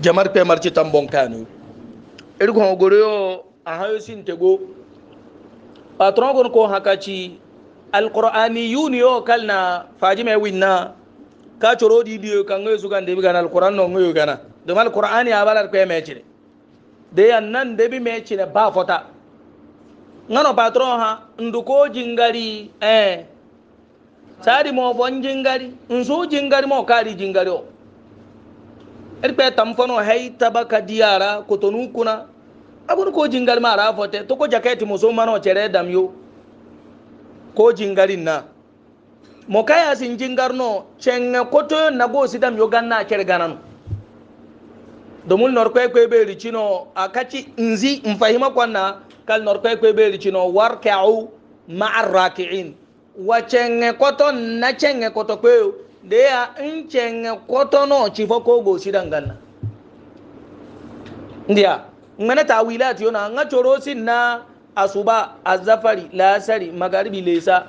jamar pe marci tambon kanu irgo hogoro yo a hayo sin tego patron gon ko hakaci alqur'ani yuni yo kalna fajime winna ka coro di diyo kan ngoy sugan de bigana alqur'an no ngoy gana dum alqur'ani abalar ko mecire de yannan de bi mecire ba fota ngano patron ha nduko jingari eh sari mo bon jingari nso jingari mo kari jingari o erikpe tamfano hai taba ka diyara kotonu kuna abun ko jingal ma ra fote to ko jaketi muso mano chere damyo ko jingalin na mo kaya sin jingarno chenga koto na go sidam yo ganna chere gananu domin norkwe kwe be richino akachi nzi mfahima kwanna kal norkwe kwe be richino warka'u ma'ar raki'in wa chenga koto na chenga koto kweo da ya in cenge kotono ci fa ko go si dangana ndiya ngana tawilat yona nga choro sinna asuba azafari lasari magaribi lesa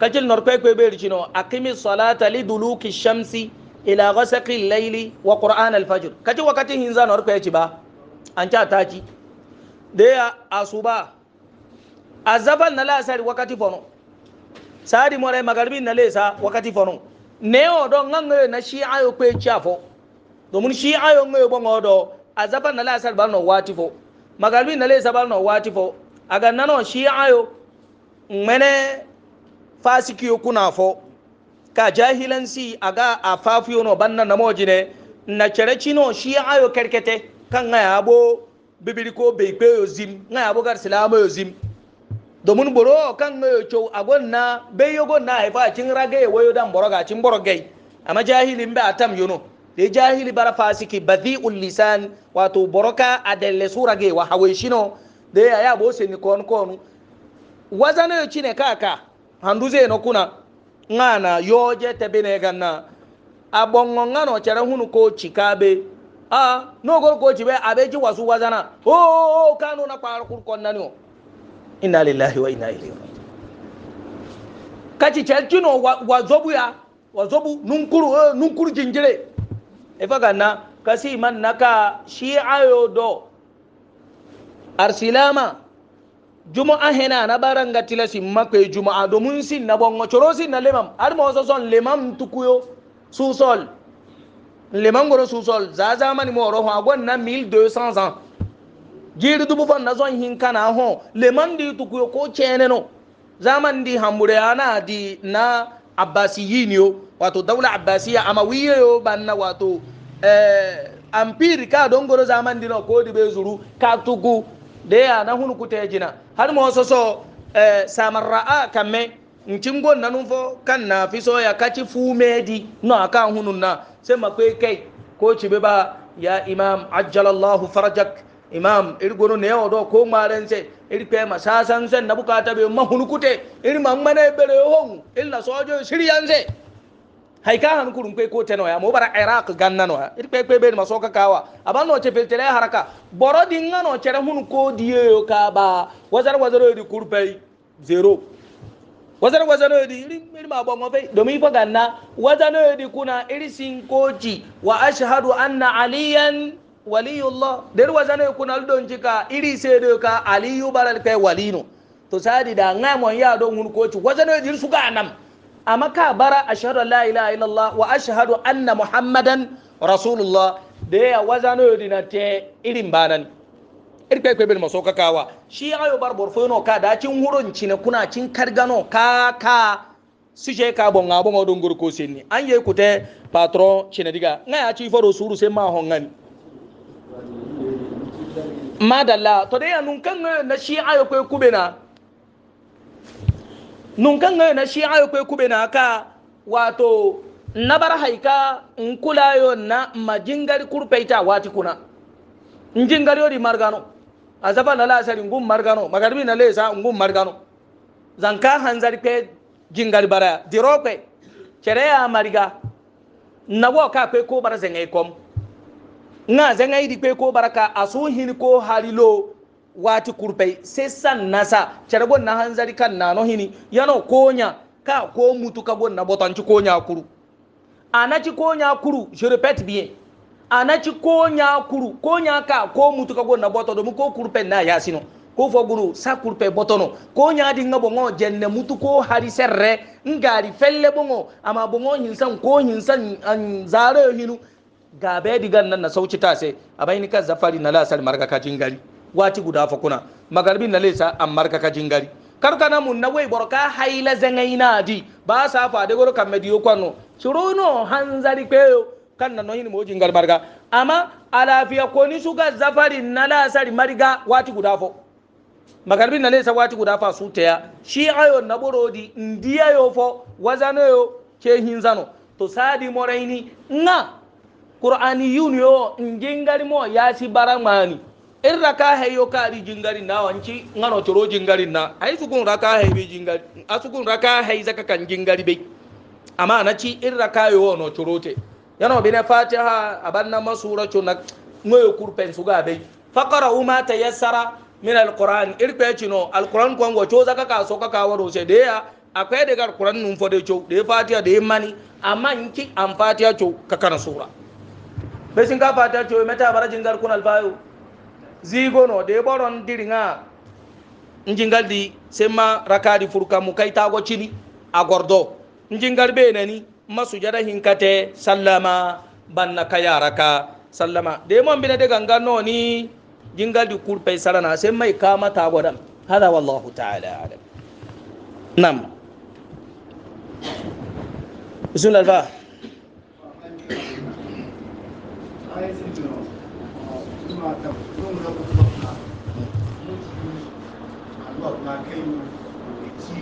kacil norpe kwe beri chino akimi salata li duluki shamsi ila ghasaqi layli wa qur'an al-fajr kaci wakati hinza norpe ci ba an ta taci da ya asuba azafal na lasari wakati fono sari more magaribi na lesa wakati fono neo odo ngangre na shi ayo kwe chafo domin shi ayo ngayo bon odo azaba na la sarbar no watifo magalbi na le sabar no watifo aga nano shi ayo mene fasikiyo kuna fo ka jahilansi aga afafiyo no banna na mojine na chere chino shi ayo kerkete kan ngaya bo bibiri ko yo zim ngaya bo gar silama yo zim domin boro kan no cho agon na be yogo na haifa cin rage wayo dan boroga cin borogai amma jahilin ba atam yuno de jahili bara fasiki badhi'ul lisan wato boroka adelle surage wa haweshino de ya bo se ni kon kon wazana yo cine kaka handuze no kuna ngana yoje tebine ganna abongo ngano chere hunu ko chikabe a no gol ko chibe abeji wasu wazana o kanu na oh, oh, oh, kwar kur kon inna lillahi wa inna ilaihi raji'un kaci celcino wa zobuya wa zobu nunkuru eh, nunkuru jinjire ifa ganna kasi man naka shi ayo do arsilama juma'a hena na baranga tilasi makwe juma'a domin sin na bongo choro sin na lemam har mo son lemam tukuyo susol lemam goro susol za zamani mo roho agwan na 1200 ans jiri dubu ban na zon hin kana ho leman di tukuyo ko cene no zaman di hambure ana di na abbasiyini yo wato daula abbasiya amawiye yo banna wato eh ampiri ka don goro zaman di no ko di be zuru ka tugu de ya na hunu kute jina har mo so so eh samarra'a kamme ncin gon nanun fo kan na fi so ya kaci fumedi no aka hunun na sai makwai kai ko ci ba ya imam ajjalallahu farajak imam iri gono ne odo ko maren se iri pe ma sasan sen na bukata be ma hunukute iri ma mane bere hon illa sojo shiryan se hay ka han kurun pe ko teno ya mo bara iraq ganna no iri pe pe be ma soka kawa aban no chepe tere haraka boro di ngano chere hun ko die yo ka ba wazar wazar di kurpe zero wazar wazano di iri iri ma bongo fe domin fa ganna wazano di kuna iri sinkoji wa ashhadu anna aliyan waliyullah der wazane kunal don jika iri sedo ka aliyu baral kai walino to sadi da ngamon ya don hun koci wazane jir su ga nam amma ka bara ashhadu an la ilaha illallah wa ashhadu anna muhammadan rasulullah da ya wazane dina te irin banan irkai kwebel maso kakawa shi ayo bar borfono ka da cin hurun cine kuna cin kargano ka ka sije ka bon abon odon gurko senni an yi patron cine diga ngaya ci faro suru sai ma hongani madalla to dai nun kan na shi'a ya kai kubena nun kan na shi'a ya kai kubena ka wato nabar haika in kula yo na majingar kurfaita wati kuna njingar yori margano azaba na lasari ngum margano magarbi na lesa ngum margano zanka hanzar pe jingar bara diro kai ya mariga nawo ka kai ko bar zan kom nga zanga idi kwe ko baraka asu hin ko harilo wati kurpai sai san nasa charbon na hanzari kan nano hini yano konya ka ko mutu ka bon na botanci konya kuru anaci konya kuru je répète bien anaci konya kuru konya ka ko mutu ka bon na boto domin ko kurpai na yasino ko fo guru sa kurpe botono konya nyaadi nga bongo jenne mutu ko hari serre ngari felle bongo ama bongo hinsan ko hinsan an zare hinu gabe digan nan na sauci ta sai abaini kan zafari na lasar marka ka jingari wati guda fa kuna magarbin na lesa an marka ka jingari karkana mun na wai borka haila zangaina di ba sa fa de goro kan mediyo kwano suruno hanzari peyo kan na noyin mo jingar marga amma alafiya koni suga zafari na lasar mariga wati guda fa magarbin na lesa wati guda fa su taya shi ayo na borodi ndiya yo fo wazano yo ke hinzano to sadi moraini nga qur'ani yun yo jingari mo ya si mani in raka heyo kari jingari na wanci ngano toro jingari na ai sukun raka hay be jingari asukun raka hay zaka kan jingari be amma na ci in raka yo no torote yana bine fatiha abanna masura chunak ngoyo kurpen suga be faqara ma tayassara min alquran irpe chino alquran kwan go choza kaka so kaka waro se de ya akwai daga alquran nun fode cho de fatiha de mani amma in ki an fatiha cho kaka na sura be sinka fata to meta bara jingar kunal bayo zigo no de boron diringa njingal di sema rakadi furka mu kai tago chini a gordo njingal be nani masu jada hinkate sallama banna kaya raka sallama de mon bina de ganga no ni jingal di kurpe sarana sema ikama tago dam hada wallahu ta'ala alam nam bismillah adam yóò lọ kó lọ ká mo ti ní àlọ́ ọ̀la kẹ́yìn òwe tí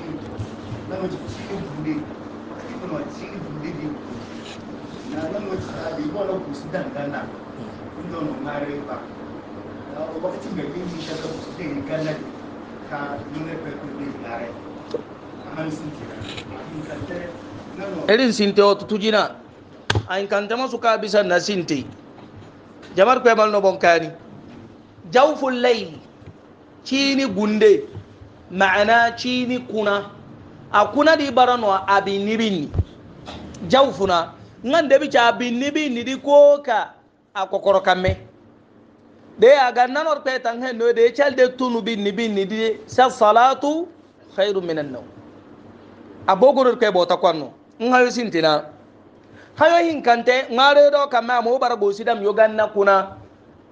lọ́mọ ti tí ó bùlé kí lọ́mọ tí ó bùlé lè kù na lọ́mọ ti àlè wọ́n lọ kù sí dàndànà ó lọ nù má rẹ bá ọba tí gbẹ̀gbẹ́ yìí ṣẹlẹ̀ kù sí lẹ́yìn gánà ká lórí ẹgbẹ́ tó lè nà rẹ irin sinte wa tutujina a inkanta masu kabisa na sinte jamar kwe mal no bonkani jawful layl chini gunde maana chini kuna akuna di barano abinibini jawfuna ngande bi cha abinibini di koka akokoro kame de aga nanor pe tan he no de chal de tunu binni binni di sa salatu khairu minan nawm abogoror kwe bota kwanno ngayo sintina hayo hinkante ngare do kama mo bara bosi dam yogan na kuna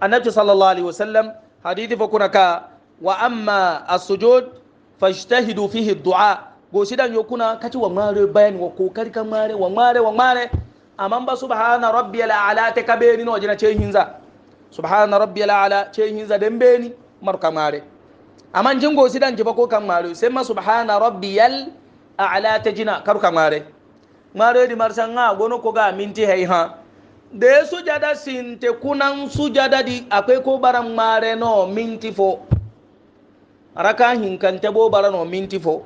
annabi sallallahu alaihi wasallam hadithi fo kuna ka wa amma as-sujud fajtahidu fihi ad-du'a bosi dam yokuna kati wa ngare bayan wa kokari kan ngare wa ngare wa ngare amman ba subhana rabbiyal a'la ta kabeni no jina ce hinza subhana rabbiyal a'la ce hinza dan beni marka ngare amman jingo sidan jiba ko kan ngare sai ma subhana rabbiyal a'la ta jina karuka ngare maredi marsanga gono ko ga minti hay ha de sujada sinte kunan sujada di akwai ko baran mare no minti fo raka hinkante bo bara no minti fo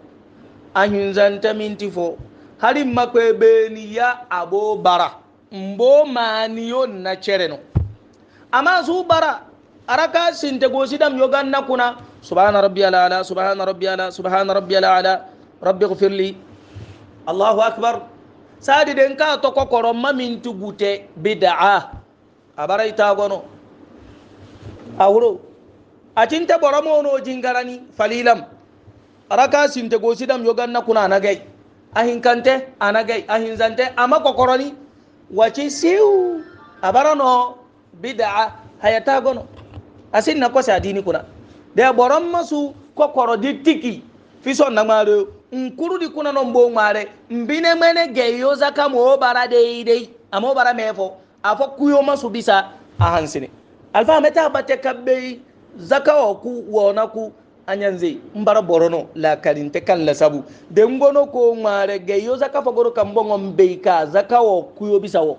ahinzante minti fo hari makwe beni ya abo bara mbo maniyo na cereno amma su bara araka sinte gosi dam yogan na kuna subhana rabbiyal ala subhana rabbiyal ala subhana rabbiyal ala rabbi ighfirli allahu akbar sadi den ka to kokoro mamin tugute bid'a abara ita gono awro acinte boromo no jingarani falilam raka sinte gosidam na kuna anagai ahinkante anagai ahinzante ama kokoroni wachi siu abara no bid'a hayata gono asin na kosa dini kuna de borom masu kokoro ditiki fison na mare di kuna no mbo ngware mbine mwene geyo zaka mo bara dei dei amo bara mefo afo kuyo masu bisa a hansine alfa meta bate kabbe zaka wa ku wona ku anyanze mbara borono la karinte kala sabu de ngono ko ngware geyo zaka fagoro kambongo mbeika zaka wa kuyo bisa wo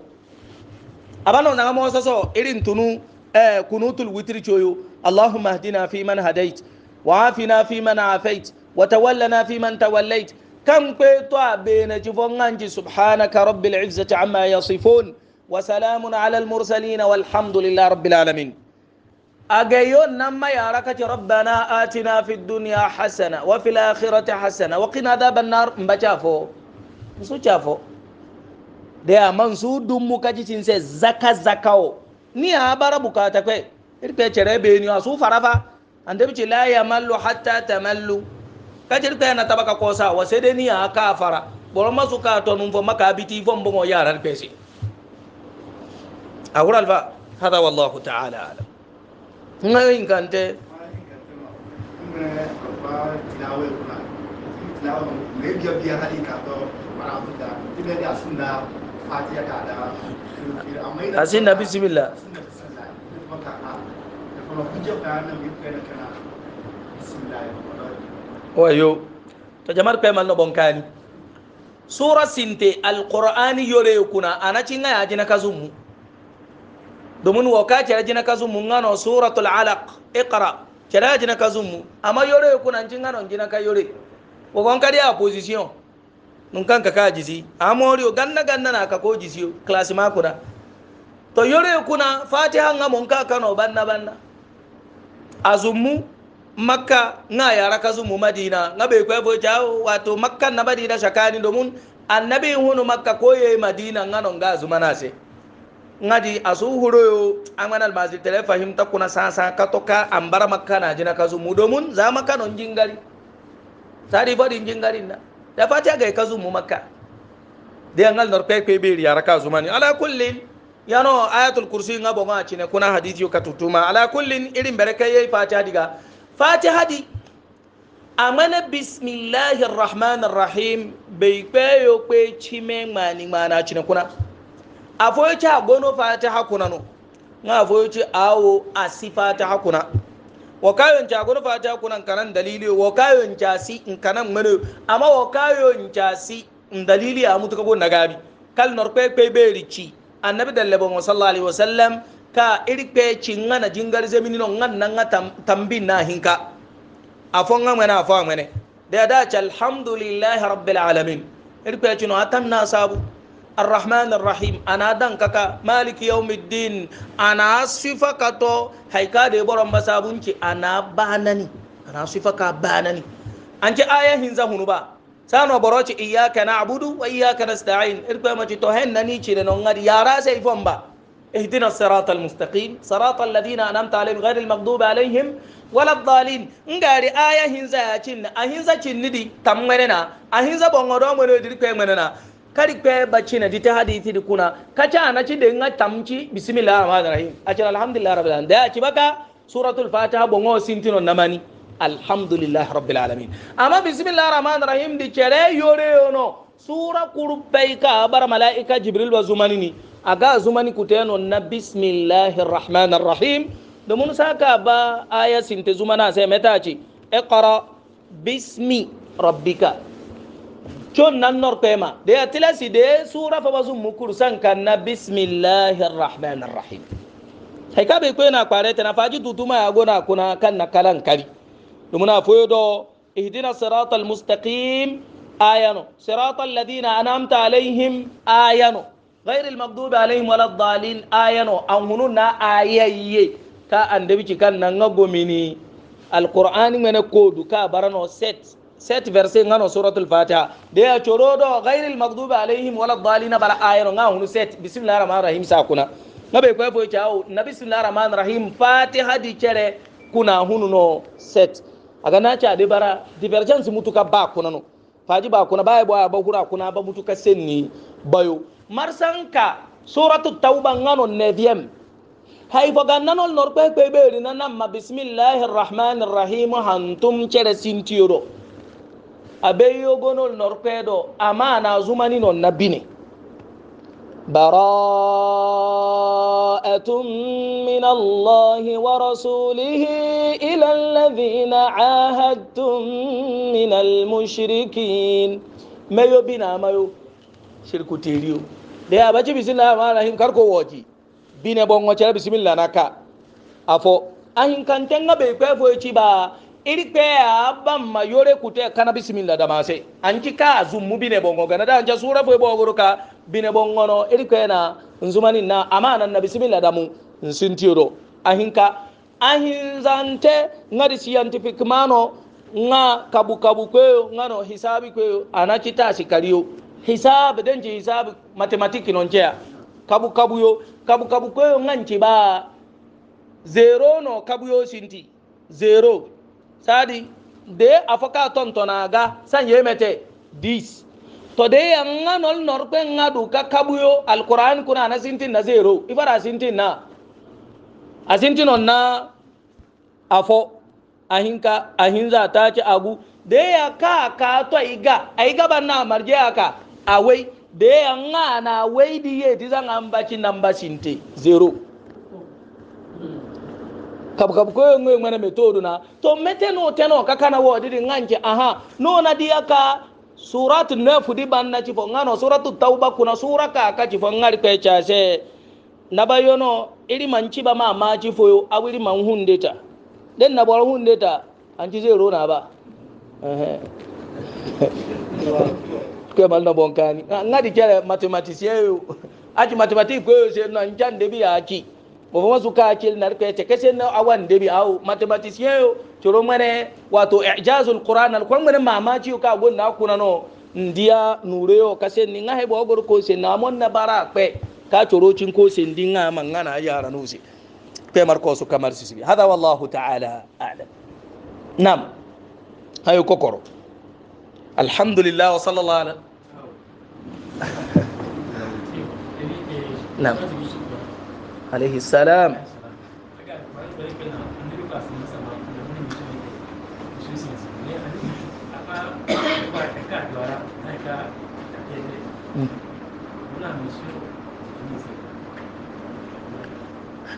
abano na mo soso irin tunu eh kunutul witri choyo allahumma hdina fi man hadait wa afina fi man afait وتولنا فيمن توليت كم كيتوا بين جفونانج سبحانك رب العزة عما يصفون وسلام على المرسلين والحمد لله رب العالمين أجيون نما يا ركت ربنا آتنا في الدنيا حسنة وفي الآخرة حسنة وقنا عذاب النار مبتشافو مسوتشافو ده منسود دمك تنسي زكا زكاو ني a بكاتك bukata kwe بيني cere رفا a su farafa حتى tabi kacir ta yana tabaka kosa wa sai dai ni a ka fara boro masu ka to nun fo maka biti fo mbo yarar pesi a hural fa hada wallahu ta'ala alam ngayin kante asin na bisimila bismillah oyo to jamar pe man no bonkani sura sinte alqur'ani yore kuna anaci nga yajina kazumu domin wo ka cere jina kazumu ngano suratul alaq iqra cere yajina kazumu ama yore kuna nci ngano jina ka yore wo gon kadi a position nun kanka ka jisi amori ganna ganna na ka ko jisiyo class ma kuna to yore kuna fatiha nga mon ka kano banna banna azumu makka nga yara kasu mu madina nga bai kwai boja wato makka na madina shakani domin annabi hunu makka ko yayi madina nga non ga zuma na se nga di asu huroyo an wana almazil tele fahimta kuna sasa ka toka ambara makka na jina kasu mu domin za makka non jingari tari fadi jingari na da fata ga e kasu mu makka de ngal nor pe pe bi yara kasu mani ala kullin yano ayatul kursi nga bonga cine kuna hadisi ka tutuma ala kullin irin bereke yayi fata diga fatiha di amana bismillahi rahmanir rahim bai kwayo kwe cime mani mana cine kuna afoyoci a gono fatiha kuna no na afoyoci awo a si fatiha kuna wa kayon ca gono fatiha kuna kanan dalili wa kayon ca si in kanan mana amma wa kayon ca si in dalili a mutu kago na gabi kal norpe kwe bai rici annabi dallaba sallallahu alaihi wasallam ka iri pe ci ngana jingar zemini no ngana nga tambi na hinka afon nga mena afon mene da da ci alhamdulillah rabbil alamin iri pe ci no atan na sabu الرحمن الرحيم انا دان كاكا مالك يوم الدين انا صفا كاتو هاي كادي بورم بسابونكي انا باناني انا صفا كا انجي ايه هنزا هنو با sano boroci iyaka na abudu wa iyaka na sta'in irkwe mace to hen na ni cire non ngadi yara اهدنا الصراط المستقيم صراط الذين انعمت عليهم غير المغضوب عليهم ولا الضالين ان غاري ايا هينزا تشين اهينزا تشين دي تامنينا اهينزا بونغورو مونو دي كوي مننا كاري كوي باتشين دي تهادي تي دكونا كاتا انا تشي دي نغا تامشي بسم الله الرحمن الرحيم اجل الحمد لله رب العالمين دا تشي بكا سوره الفاتحه بونغو سينتينو نماني الحمد لله رب العالمين اما بسم الله الرحمن الرحيم دي تشري يوريونو سوره قرب بيكا بر ملائكه جبريل وزمانيني aga zumani kuteno na bismillahir rahmanir rahim da mun saka ba aya sinte zumana sai meta ci iqra bismi rabbika chon nan nor tema de atilasi de sura fa bazum mukur kan na bismillahir rahmanir rahim hay ka be ko na kware ta na faji tutuma ya gona kuna kan na kalan kari dumuna foyo do ihdina siratal mustaqim ayano siratal ladina an'amta alaihim ayano ghairil maghdubi alaihim waladdallin ayano an hunu na ayayye ka andabi ki kan nan gomini alqur'ani mene kodu ka barano set set verse ngano suratul fatiha de ya choro do ghairil maghdubi alaihim waladdallin bara ayano nga hunu set bismillahir rahmanir rahim sakuna ngabe ko fo chawo na bismillahir rahmanir rahim fatiha di chere kuna hunu no set aga na cha de bara divergence mutuka ba kuna no faji ba kuna ba ba hura kuna ba mutuka senni bayo marsanka suratu tauba ngano 9 hay fogannanol nor kwe kwe ɓeeri nanamma bisimillahi rrahmani rrahimu hantum cere sintiyoro abe yogonol nor kwe ɗo ama na zumani non na bine براءة من الله ورسوله إلى الذين عاهدتم من المشركين ما يبنا ما يو شركو تيريو de a baci bismillah ma rahim karko woji bine bongo cera bismillah naka afo ahin kantenga be kwe fo ci ba iri kwe ban ma yore kute kana bismillah da mase an ki ka zummu bine bongo gana da anja sura fo bongo ka bine bongo no iri kwe na nzumani na amana na bismillah da mu nsintiro ahin ka ahin zante ngadi scientific mano nga kabu kabu kweyo ngano hisabi kweyo anachita sikariyo hisab denci hisab mathématique non ceya kabu kabuyo kabu kabu koyo ŋanci ba zero no kabuyo sinti zero sadi de afo ka tontonaga san yemete 10 to de ya ŋa nol norkpe ŋa du ka kabuyo alquran kuna ana sintin na zero ifara sinti na asintin on na afo ahinka ahinza tace agu de ya ka ka to iga aiga ban na marje aka awai da ya na wai di ye ti zan an baci nan zero kab kab ko ngo ngana me to duna to mete no teno kaka na wodi di nganke aha no na di ka suratu nafu di banna ci fo ngano suratu tauba kuna sura ka ka ci fo ngari ko cha se nabayono iri manci ba ma ma ci fo awiri man hundeta den na bor hundeta an zero na ba eh kɛ mali na bɔn kaani n ka di kɛlɛ mathématicien ye a ci mathématique ko ye se na n ja n debi y'a ci o fɔ ma su k'a ci na awa n debi awo mathématicien ye coro ŋmɛnɛ wato ijazul kuran na kɔn ŋmɛnɛ maamaci ye k'a bɔ n'a kunna nɔ n diya nure ye ka se nin ka hebɔ o gori ko se na mɔ na baara kpɛ k'a coro n hada wallahu ta'ala alam naam ayi kɔkɔrɔ. الحمد لله وصلى الله على نعم عليه السلام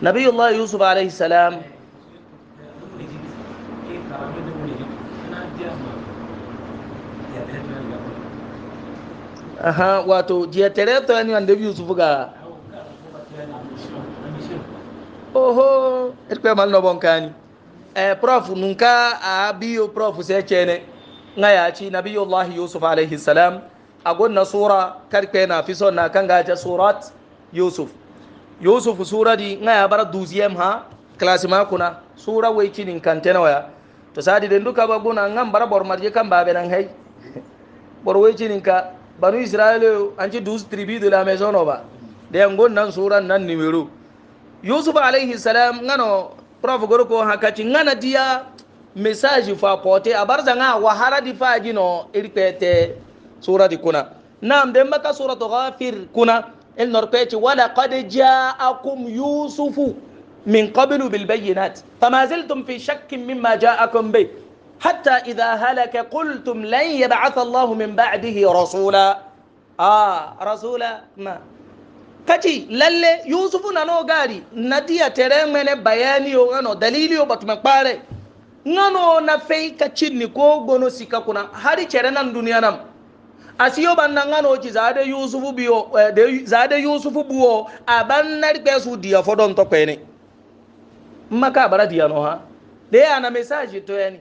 نبي الله يوسف عليه السلام aha wato jiya tare ta ne wanda biyu su buga oho irkwe mal no bon kani eh prof nunka a ah, biyo prof sai kene ngaya ci nabiyullahi yusuf alaihi salam a sura karkwe na fi son na kan gaja surat yusuf yusuf sura di ngaya bar duziyem ha klasi makuna sura wai kinin kantena waya to sadi den duka ba guna ngam bar bor marje kan babe nan hay bor wai kinin ka banu israel anci douze tribus de la maison oba de ngon nan sura nan numéro yusuf alayhi salam ngano prof gorko hakati ngana dia message fa porter abarza nga wahara di fa jino irpete sura di kuna nam de maka sura to ghafir kuna el norpeci wala qad ja'akum yusufu min qablu bil bayyinat fama zaltum fi shakkin mimma ja'akum bihi hata ìdáhálẹ̀kẹ́ kúlùtùm lẹ́yìn yẹba àtàláhù min báàdìhì rasúlá ah rasúlá ma kaci lalle yusufu na no gari nadiya tere mene bayani yo ngano dalili yo batume kpare ngano na fei kaci ni ko gono sika kuna hari cere nan duniya nam asiyo banna ngano ci zade yusufu biyo eh, zade yusufu buwo abanna rikwesu diya fodon to kwene maka bara diya no ha de ana message to yani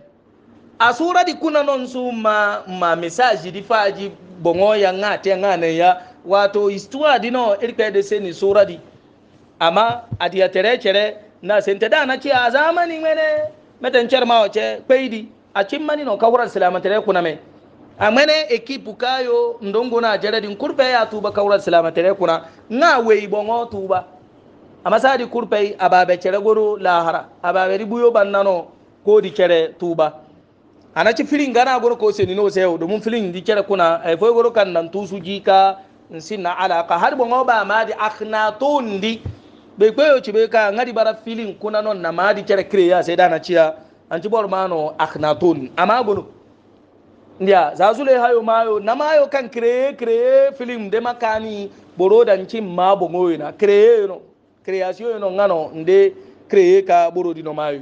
a di kuna non su ma ma message di faji bongo ya ngate ngane ya wato histoire dino irpe de seni surati amma adiya tere chere na sente da na ci azama ni mene meten ma oche peidi a cimmani no kawran silamatere kuna me a mene ekipu kayo ndongo na jaradin kurpe ya tuba kawran silamatere kuna na wei bongo tuba amma sadi kurpe ababe chere goro lahara ababe ribuyo bannano kodi chere tuba anaci filin gana gono ko seni no sew domin filin di kera kuna ay foy kan nan tusu jika nsinna alaka har bon oba ma di akhna tondi be kweyo cibe ka ngadi bara filin kuna non na ma di kera kreya sai dana ciya anci bor mano akhna ton ama gono ndiya zazule hayo mayo na mayo kan kreye kreye film de makani boro dan cin ma bon oyina kreye no kreasiyo no ngano nde kreye ka boro di no mayo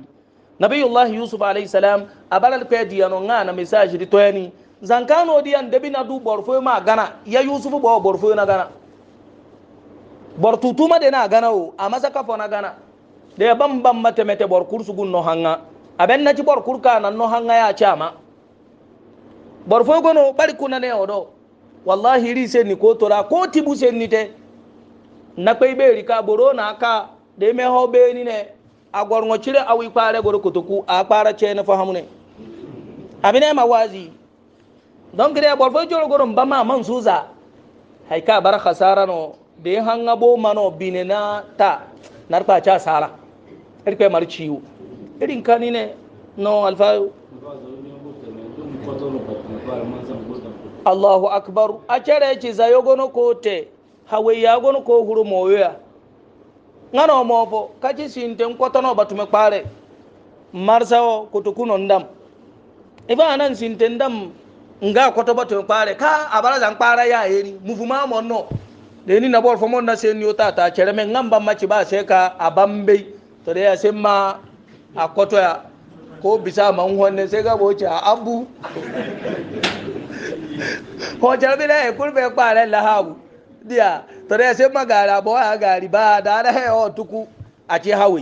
nabiyullahi yusuf alayhi salam abaral pe diyano nga na message di toyani zankano diyan debi na du borfo ma gana ya yusuf bo borfo na gana bortutuma de na gana o amasa ka fo na gana de bam bam mate mete bor kursu gun no hanga aben na ci bor kurka na no hanga ya chama bor fo gono bari kuna ne odo wallahi ri se ni ko tora ko tibu se ni te na pe be ri ka boro na ka de me ho be ni ne agor ngo chire awi pare goro kutuku a para che na fahamune abine mawazi don gire agor fo joro goro mbama mansuza haika bar khasara no de hanga bo mano bine na ta narpa cha sala irpe er mar ciwo irin er kani ne no alfayo Allahu akbar a cere ci zayo gono ko te hawe ya gono ko huru moyoya ngano mofo kaci sinten kotono batume kpare marsawo kotokuno ndam iba nan sinten ndam nga koto batume kpare ka abaraza nkpara ya mo no monno deni na bol fomon na sen yota ta cereme ngamba maci ba se ka abambe to de ya semma a koto ya ko bisa man honne se ga boci a abu ho jarbi la e kulbe kpare lahabu dia to da sai magara bo ha gari ba da da he o tuku a ce hawe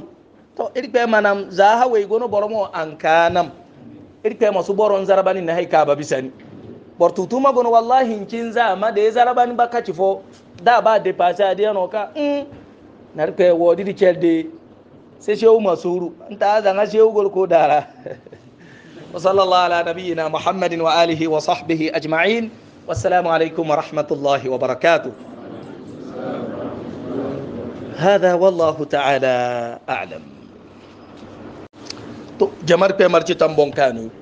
to irpe manam za hawe gono boromo an kanam irpe masu boron zarabani na haika ba bisani bor tutuma gono wallahi kin za ma da zarabani ba kaci fo da ba de pasa adia no ka mm na irpe wo didi chelde sai shehu masuru nta zanga shehu gol ko dara وصلى الله على نبينا محمد وآله وصحبه أجمعين والسلام عليكم ورحمة الله وبركاته هذا والله تعالى أعلم جمر بمرجي تنبون كانوا